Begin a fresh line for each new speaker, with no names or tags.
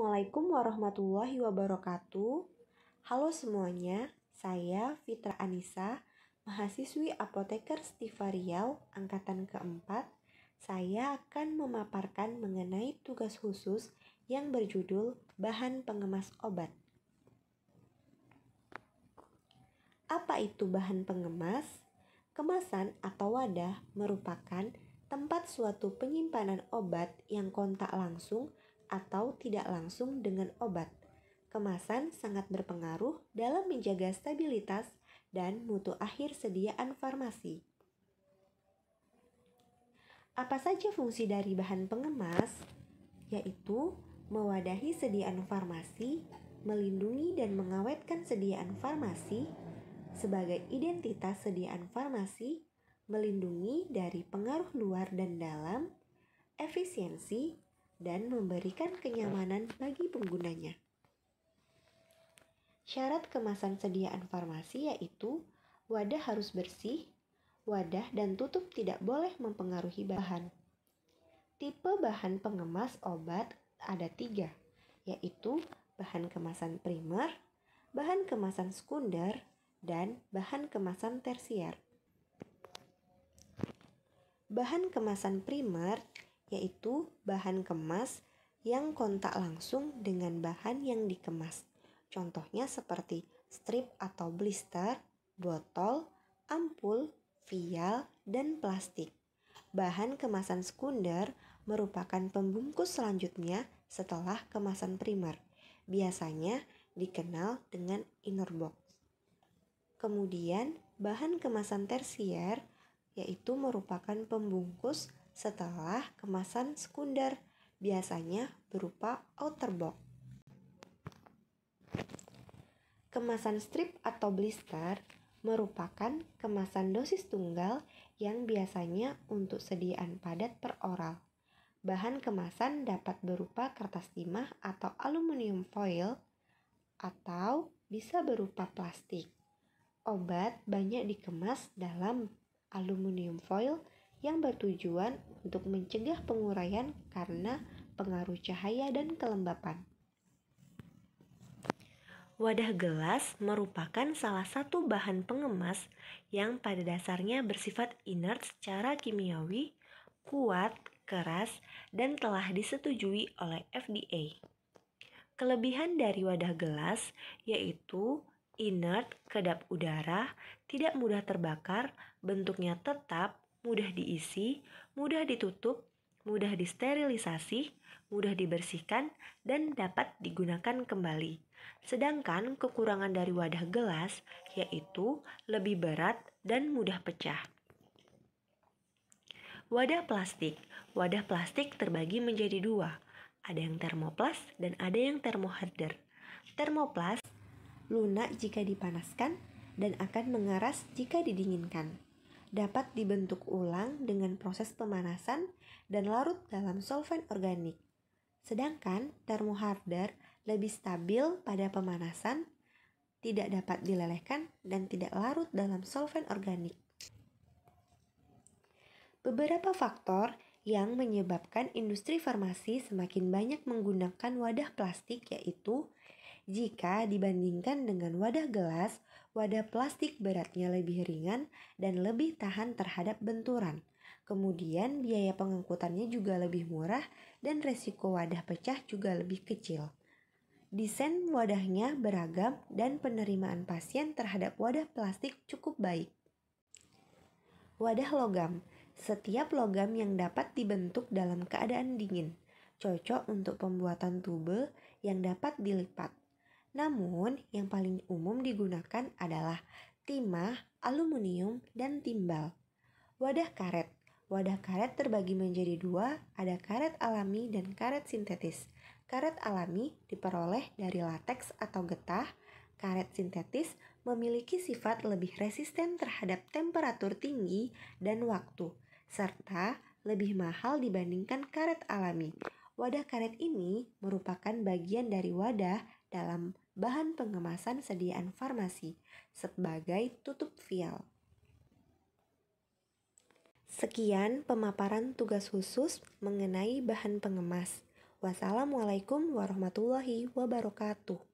Assalamualaikum warahmatullahi wabarakatuh. Halo semuanya, saya Fitra Anissa, mahasiswi apoteker Stiva Riau angkatan keempat. Saya akan memaparkan mengenai tugas khusus yang berjudul bahan pengemas obat. Apa itu bahan pengemas? Kemasan atau wadah merupakan tempat suatu penyimpanan obat yang kontak langsung atau tidak langsung dengan obat. Kemasan sangat berpengaruh dalam menjaga stabilitas dan mutu akhir sediaan farmasi. Apa saja fungsi dari bahan pengemas? Yaitu mewadahi sediaan farmasi, melindungi dan mengawetkan sediaan farmasi, sebagai identitas sediaan farmasi, melindungi dari pengaruh luar dan dalam, efisiensi, dan memberikan kenyamanan bagi penggunanya. Syarat kemasan sediaan farmasi yaitu wadah harus bersih, wadah dan tutup tidak boleh mempengaruhi bahan. Tipe bahan pengemas obat ada tiga, yaitu bahan kemasan primer, bahan kemasan sekunder, dan bahan kemasan tersier. Bahan kemasan primer yaitu bahan kemas yang kontak langsung dengan bahan yang dikemas. Contohnya seperti strip atau blister, botol, ampul, vial, dan plastik. Bahan kemasan sekunder merupakan pembungkus selanjutnya setelah kemasan primer. Biasanya dikenal dengan inner box. Kemudian, bahan kemasan tersier yaitu merupakan pembungkus setelah kemasan sekunder, biasanya berupa outer box. Kemasan strip atau blister merupakan kemasan dosis tunggal yang biasanya untuk sediaan padat per oral. Bahan kemasan dapat berupa kertas timah atau aluminium foil atau bisa berupa plastik. Obat banyak dikemas dalam aluminium foil yang bertujuan untuk mencegah penguraian karena pengaruh cahaya dan kelembapan. Wadah gelas merupakan salah satu bahan pengemas yang pada dasarnya bersifat inert secara kimiawi, kuat, keras, dan telah disetujui oleh FDA. Kelebihan dari wadah gelas yaitu inert, kedap udara, tidak mudah terbakar, bentuknya tetap, mudah diisi, mudah ditutup, mudah disterilisasi, mudah dibersihkan, dan dapat digunakan kembali. Sedangkan kekurangan dari wadah gelas yaitu lebih berat dan mudah pecah. Wadah plastik. Wadah plastik terbagi menjadi dua. Ada yang termoplas dan ada yang termoharder. Termoplas lunak jika dipanaskan dan akan mengeras jika didinginkan dapat dibentuk ulang dengan proses pemanasan dan larut dalam solvent organik. Sedangkan termoharder lebih stabil pada pemanasan, tidak dapat dilelehkan dan tidak larut dalam solvent organik. Beberapa faktor yang menyebabkan industri farmasi semakin banyak menggunakan wadah plastik yaitu jika dibandingkan dengan wadah gelas, wadah plastik beratnya lebih ringan dan lebih tahan terhadap benturan. Kemudian biaya pengangkutannya juga lebih murah dan resiko wadah pecah juga lebih kecil. Desain wadahnya beragam dan penerimaan pasien terhadap wadah plastik cukup baik. Wadah logam setiap logam yang dapat dibentuk dalam keadaan dingin, cocok untuk pembuatan tube yang dapat dilipat. Namun, yang paling umum digunakan adalah timah, aluminium, dan timbal. Wadah karet. Wadah karet terbagi menjadi dua, ada karet alami dan karet sintetis. Karet alami diperoleh dari lateks atau getah, karet sintetis memiliki sifat lebih resisten terhadap temperatur tinggi dan waktu, serta lebih mahal dibandingkan karet alami. Wadah karet ini merupakan bagian dari wadah dalam bahan pengemasan sediaan farmasi sebagai tutup vial. Sekian pemaparan tugas khusus mengenai bahan pengemas. Wassalamualaikum warahmatullahi wabarakatuh.